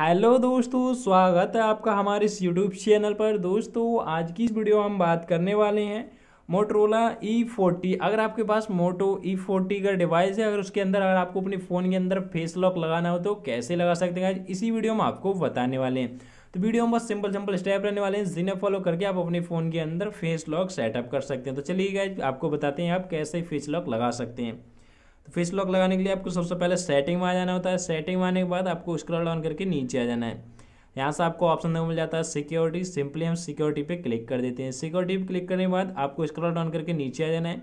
hello दोस्तों स्वागत है आपका हमारे इस यूट्यूब चैनल पर दोस्तों आज की इस वीडियो हम बात करने वाले हैं मोटरोला ई फोर्टी अगर आपके पास मोटो ई फोर्टी का डिवाइस है अगर उसके अंदर अगर आपको अपने फ़ोन के अंदर फेस लॉक लगाना हो तो कैसे लगा सकते हैं इसी वीडियो में आपको बताने वाले हैं तो वीडियो में बस सिंपल सिंपल स्टेप रहने वाले हैं जिन्हें फॉलो करके आप अपने फ़ोन के अंदर फेस लॉक सेटअप कर सकते हैं तो चलिए आपको बताते हैं आप कैसे फेस लॉक लगा सकते हैं तो फेस लॉक लगाने के लिए आपको सबसे पहले सेटिंग में आ जाना होता है सेटिंग में आने के बाद आपको स्क्रॉल डाउन करके नीचे आ जाना है यहाँ से आपको ऑप्शन देखने मिल जाता है सिक्योरिटी सिंपली हम सिक्योरिटी पे क्लिक कर देते हैं सिक्योरिटी पे क्लिक करने के बाद आपको स्क्रॉल डाउन करके नीचे आ जाना है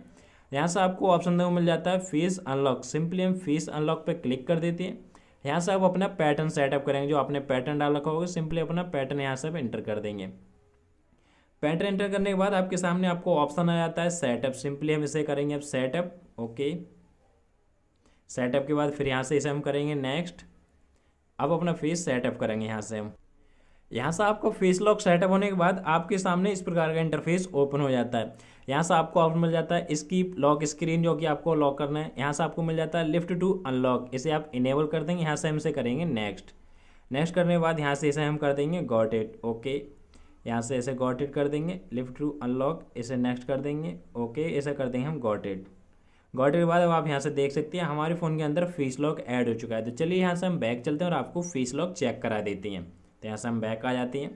यहाँ से आपको ऑप्शन देखने मिल जाता है फेस अनलॉक सिंपली हम फेस अनलॉक पर क्लिक कर देते हैं यहाँ से आप अपना पैटर्न सेटअप करेंगे जो आपने पैटर्न डाल रखा होगा सिंपली अपना पैटर्न यहाँ से आप एंटर कर देंगे पैटर्न एंटर करने के बाद आपके सामने आपको ऑप्शन आ जाता है सेटअप सिंपली हम इसे करेंगे अब सेटअप ओके सेटअप के बाद फिर यहाँ से इसे हम करेंगे नेक्स्ट अब अपना फेस सेटअप करेंगे यहाँ से हम यहाँ से आपको फेस लॉक सेटअप होने के बाद आपके सामने इस प्रकार का इंटरफेस ओपन हो जाता है यहाँ से आपको ऑप्शन मिल जाता है इसकी लॉक स्क्रीन जो कि आपको लॉक करना है यहाँ से आपको मिल जाता है लिफ्ट टू अनलॉक इसे आप इनेबल कर देंगे यहाँ से हम इसे करेंगे नेक्स्ट नेक्स्ट करने के बाद यहाँ से इसे हम कर देंगे गॉट इट ओके यहाँ से इसे गॉट इट कर देंगे लिफ्ट टू अनलॉक इसे नेक्स्ट कर देंगे ओके इसे कर देंगे हम गॉट इट गॉटर के बाद अब आप यहाँ से देख सकते हैं हमारे फ़ोन के अंदर फेस लॉक ऐड हो चुका है तो चलिए यहाँ से हम बैक चलते हैं और आपको फेस लॉक चेक करा देते हैं तो यहाँ से हम बैक आ जाते हैं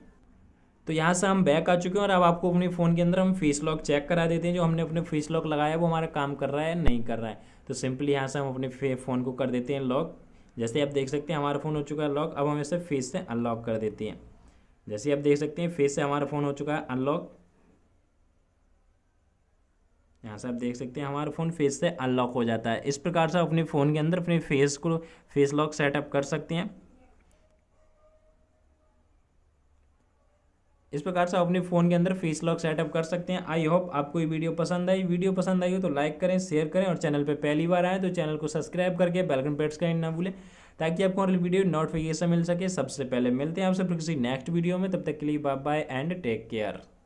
तो यहाँ से हम बैक आ चुके हैं और अब आपको अपने फ़ोन के अंदर हम फेस लॉक चेक करा देते हैं जो हमने अपने फेस लॉक लगाया है वो हमारा काम कर रहा है नहीं कर रहा है तो सिंपली यहाँ से हम अपने फ़ोन को कर देते हैं लॉक जैसे आप देख सकते हैं हमारा फ़ोन हो चुका है लॉक अब हम इसे फेस से अनलॉक कर देते हैं जैसे आप देख सकते हैं फेस से हमारा फ़ोन हो चुका है अनलॉक यहाँ से आप देख सकते हैं हमारा फ़ोन फेस से अनलॉक हो जाता है इस प्रकार से अपने फ़ोन के अंदर अपने फेस को फेस लॉक सेटअप कर सकते हैं इस प्रकार से आप अपने फ़ोन के अंदर फेस लॉक सेटअप कर सकते हैं आई होप आपको ये वीडियो पसंद आई वीडियो पसंद आई हो तो लाइक करें शेयर करें और चैनल पे पहली बार आए तो चैनल को सब्सक्राइब करके बेलकन पेट्स करें ना भूलें ताकि आपको हमारी वीडियो नोटिफिकेशन मिल सके सबसे पहले मिलते हैं आपसे किसी नेक्स्ट वीडियो में तब तक के लिए bye bye and take care